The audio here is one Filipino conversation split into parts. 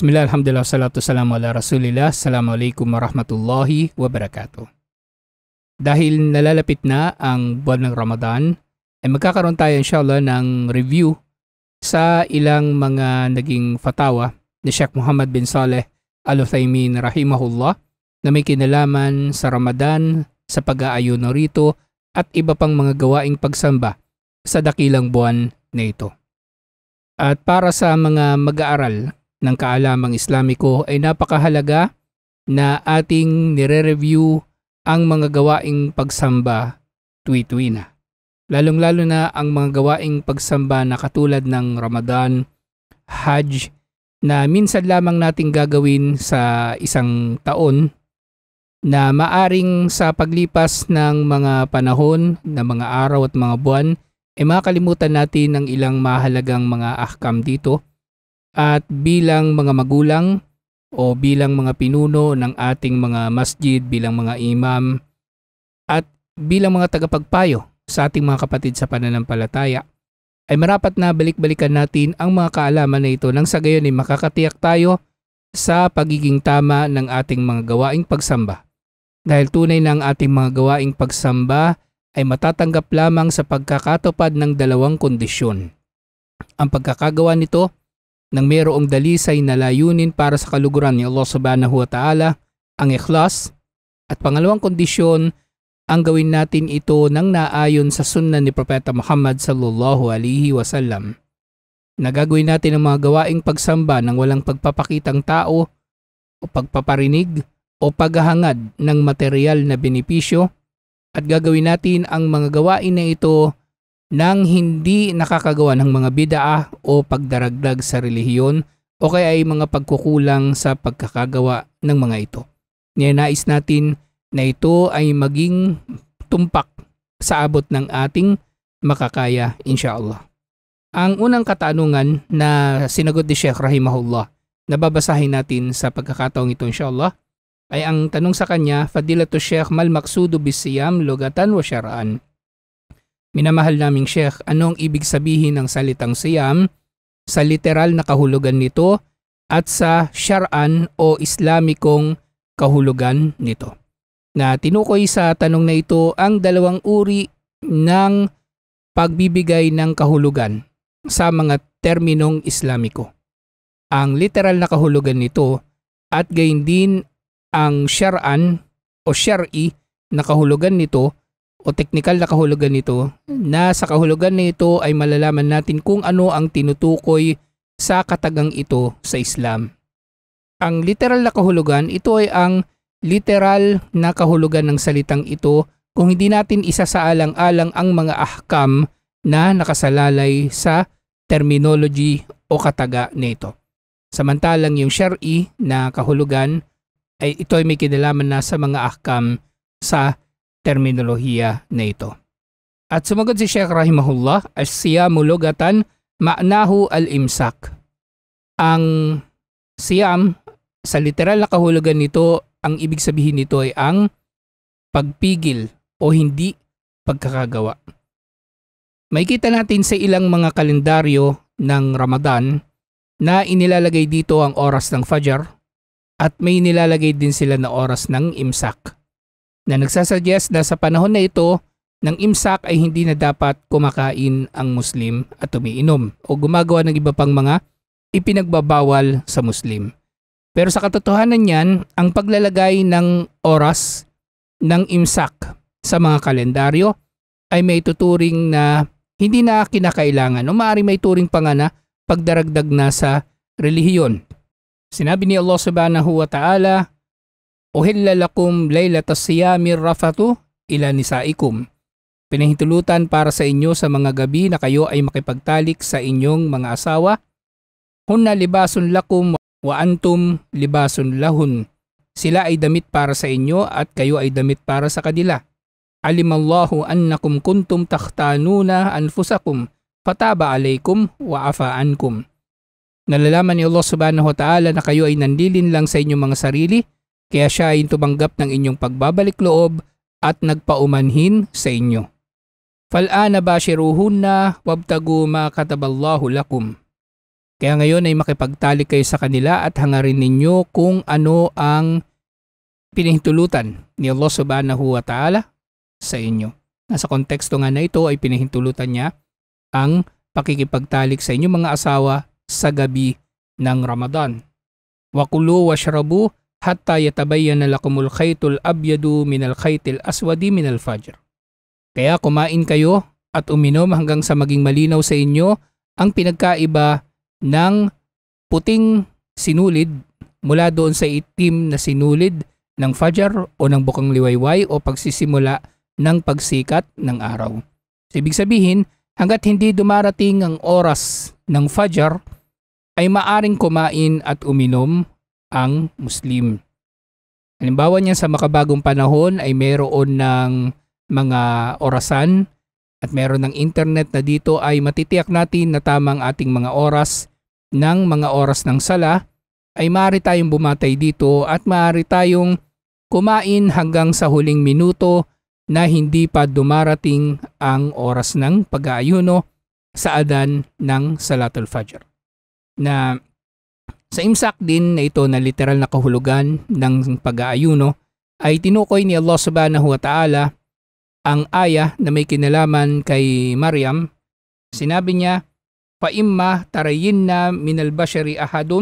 Bismillah, alhamdulillah, salatu salamu ala rasulillah, assalamualaikum warahmatullahi wabarakatuh. Dahil nalalapit na ang buwan ng Ramadan, ay magkakaroon tayo inshallah ng review sa ilang mga naging fatawa ni Sheikh Muhammad bin Saleh Al-Uthaymin rahimahullah na may kinalaman sa Ramadan, sa pag-aayuno rito at iba pang mga gawaing pagsamba sa dakilang buwan na ito. At para sa mga mag-aaral ng kaalamang Islamiko ay napakahalaga na ating nire-review ang mga gawaing pagsamba tuwi-tuwi na. Lalong-lalo na ang mga gawaing pagsamba na katulad ng Ramadan, Hajj, na minsan lamang nating gagawin sa isang taon na maaring sa paglipas ng mga panahon, ng mga araw at mga buwan, ay eh makalimutan natin ang ilang mahalagang mga ahkam dito at bilang mga magulang o bilang mga pinuno ng ating mga masjid, bilang mga imam at bilang mga tagapagpayo sa ating mga kapatid sa pananampalataya ay marapat na balik-balikan natin ang mga kaalaman na ito nang sa gayon ay makakatiyak tayo sa pagiging tama ng ating mga gawaing pagsamba. Dahil tunay na ang ating mga gawaing pagsamba ay matatanggap lamang sa pagkakatupad ng dalawang kondisyon. Ang pagkakagawa nito nang mayroong dalisay na layunin para sa kaluguran ni Allah subhanahu wa ta'ala, ang ikhlas, at pangalawang kondisyon, ang gawin natin ito nang naayon sa sunna ni Propeta Muhammad sallallahu alaihi wasallam. Nagagawin natin ang mga gawaing pagsamba ng walang pagpapakitang tao o pagpaparinig o paghahangad ng material na benepisyo at gagawin natin ang mga gawain na ito nang hindi nakakagawa ng mga bidaa o pagdaragdag sa relihiyon o kaya ay mga pagkukulang sa pagkakagawa ng mga ito. Ninanais natin na ito ay maging tumpak sa abot ng ating makakaya insyaAllah. Ang unang katanungan na sinagot ni Sheikh Rahimahullah na babasahin natin sa pagkakataong ito insyaAllah ay ang tanong sa kanya, Fadilatu Sheikh Mal Maksudu Bisiyam Lugatan wa Syaraan. Minamahal naming Sheikh, anong ibig sabihin ng salitang siyam sa literal na kahulugan nito at sa syar'an o islamikong kahulugan nito? Na tinukoy sa tanong na ito ang dalawang uri ng pagbibigay ng kahulugan sa mga terminong islamiko. Ang literal na kahulugan nito at gayon din ang syar'an o syar'i na kahulugan nito o technical na kahulugan nito na sa kahulugan nito ay malalaman natin kung ano ang tinutukoy sa katagang ito sa Islam. Ang literal na kahulugan, ito ay ang literal na kahulugan ng salitang ito kung hindi natin isasaalang-alang ang mga ahkam na nakasalalay sa terminology o kataga nito. Samantalang yung syari na kahulugan ay ito ay may kinalaman na sa mga ahkam sa terminolohiya na ito. At sumagot si Sheikh Rahimahullah, As-siyamu lugatan ma'nahu al-imsak. Ang siyam, sa literal na kahulugan nito, ang ibig sabihin nito ay ang pagpigil o hindi pagkakagawa. May kita natin sa ilang mga kalendaryo ng Ramadan na inilalagay dito ang oras ng Fajr at may nilalagay din sila na oras ng Imsak na nagsasuggest na sa panahon na ito ng imsak ay hindi na dapat kumakain ang Muslim at umiinom o gumagawa ng iba pang mga ipinagbabawal sa Muslim. Pero sa katotohanan niyan, ang paglalagay ng oras ng imsak sa mga kalendaryo ay may tuturing na hindi na kinakailangan o maaari may turing pa nga na pagdaragdag na sa relihiyon. Sinabi ni Allah subhanahu wa ta'ala, Uhilla lakum laylata siyami rafatu ila nisaikum. Pinahintulutan para sa inyo sa mga gabi na kayo ay makipagtalik sa inyong mga asawa. Hunna libasun lakum wa antum libasun lahun. Sila ay damit para sa inyo at kayo ay damit para sa kanila. Alimallahu annakum kuntum takhtanuna anfusakum fataba alaykum wa afa ankum. Nalalaman ni Allah subhanahu wa ta'ala na kayo ay nandilin lang sa inyong mga sarili kaya siya ay tumanggap ng inyong pagbabalik loob at nagpaumanhin sa inyo. Fal'ana bashiruhunna wabtagu ma kataballahu lakum. Kaya ngayon ay makipagtalik kayo sa kanila at hangarin ninyo kung ano ang pinahintulutan ni Allah subhanahu wa ta'ala sa inyo. Nasa konteksto nga na ito ay pinahintulutan niya ang pakikipagtalik sa inyong mga asawa sa gabi ng Ramadan. Wakulu washrabu hatta yatabayyana lakumul khaytul abyadu minal khaytil aswadi minal fajr. Kaya kumain kayo at uminom hanggang sa maging malinaw sa inyo ang pinagkaiba ng puting sinulid mula doon sa itim na sinulid ng fajr o ng bukang liwayway o pagsisimula ng pagsikat ng araw. So, ibig sabihin, hanggat hindi dumarating ang oras ng fajr, ay maaring kumain at uminom ang Muslim. Halimbawa niya sa makabagong panahon ay mayroon ng mga orasan at meron ng internet na dito ay matitiyak natin na tamang ating mga oras ng mga oras ng sala ay maaari tayong bumatay dito at maaari tayong kumain hanggang sa huling minuto na hindi pa dumarating ang oras ng pag-aayuno sa adan ng Salatul Fajr. Na sa imsak din na ito na literal na kahulugan ng pag-aayuno ay tinukoy ni Allah subhanahu wa ta'ala ang aya na may kinalaman kay Maryam. Sinabi niya, Paimma فَإِمَّا تَرَيِنَّا مِنَ الْبَشَرِ أَحَدٌ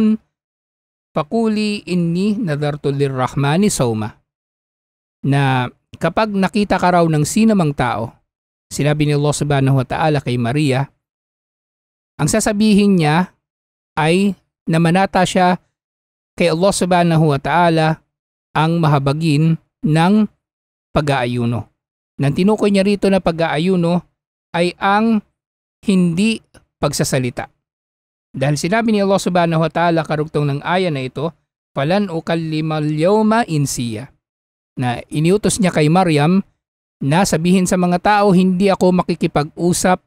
فَقُولِي إِنِّي نَذَرْتُ لِلرَّحْمَنِ sawma. na kapag nakita ka raw ng sinamang tao, sinabi ni Allah subhanahu wa ta'ala kay Maria, ang sasabihin niya ay na manata siya kay Allah subhanahu wa ta'ala ang mahabagin ng pag-aayuno. Nang tinukoy niya rito na pag-aayuno ay ang hindi pagsasalita. Dahil sinabi ni Allah subhanahu wa ta'ala karugtong ng ayan na ito, falan ukallimal yawma insiya na iniutos niya kay Maryam na sabihin sa mga tao hindi ako makikipag-usap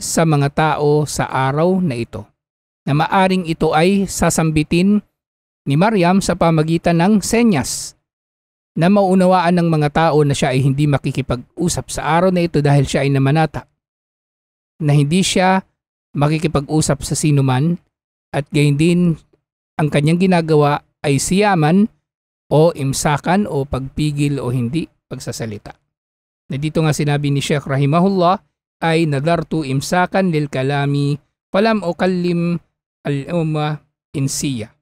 sa mga tao sa araw na ito na maaring ito ay sasambitin ni Mariam sa pamagitan ng senyas na maunawaan ng mga tao na siya ay hindi makikipag-usap sa araw na ito dahil siya ay namanata, na hindi siya makikipag-usap sa sinuman at gayon din ang kanyang ginagawa ay siyaman o imsakan o pagpigil o hindi pagsasalita. Na dito nga sinabi ni Sheikh Rahimahullah ay nadartu imsakan lil kalami falam o kalim al-umma insiya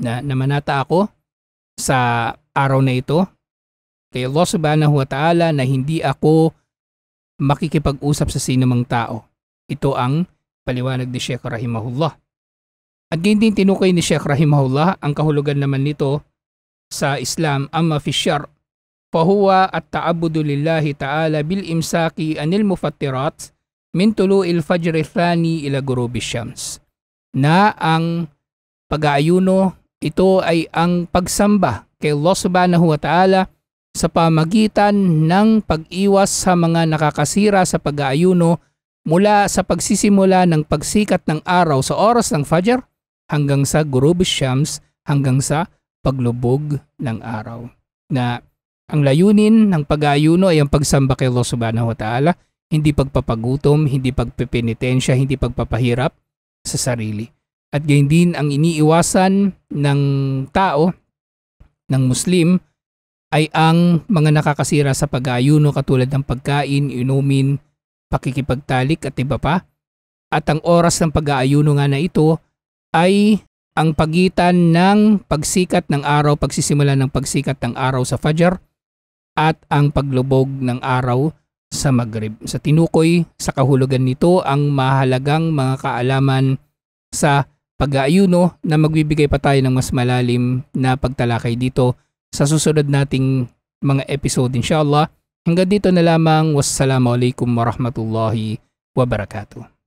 na namanata ako sa araw na ito kay Allah subhanahu wa ta'ala na hindi ako makikipag-usap sa sinumang tao. Ito ang paliwanag ni Sheikh Rahimahullah. At ganyan din tinukoy ni Sheikh Rahimahullah ang kahulugan naman nito sa Islam amma fi syar fahuwa at ta'abudu lillahi ta'ala bil imsaki anil mufattirat min tulu'il fajr thani ila gurubi syams na ang pag-aayuno ito ay ang pagsamba kay Allah Subhanahu wa Ta'ala sa pamagitan ng pag-iwas sa mga nakakasira sa pag-aayuno mula sa pagsisimula ng pagsikat ng araw sa oras ng Fajr hanggang sa Gurub Shams hanggang sa paglubog ng araw. Na ang layunin ng pag-aayuno ay ang pagsamba kay Allah Subhanahu wa Ta'ala, hindi pagpapagutom, hindi pagpipenitensya, hindi pagpapahirap, sa sarili. At gayon din ang iniiwasan ng tao, ng Muslim, ay ang mga nakakasira sa pag-ayuno katulad ng pagkain, inumin, pakikipagtalik at iba pa. At ang oras ng pag-aayuno nga na ito ay ang pagitan ng pagsikat ng araw, pagsisimula ng pagsikat ng araw sa Fajr at ang paglubog ng araw sa Maghrib. Sa tinukoy sa kahulugan nito ang mahalagang mga kaalaman sa pag-aayuno na magbibigay pa tayo ng mas malalim na pagtalakay dito sa susunod nating mga episode inshallah. Hanggang dito na lamang. Wassalamualaikum warahmatullahi wabarakatuh.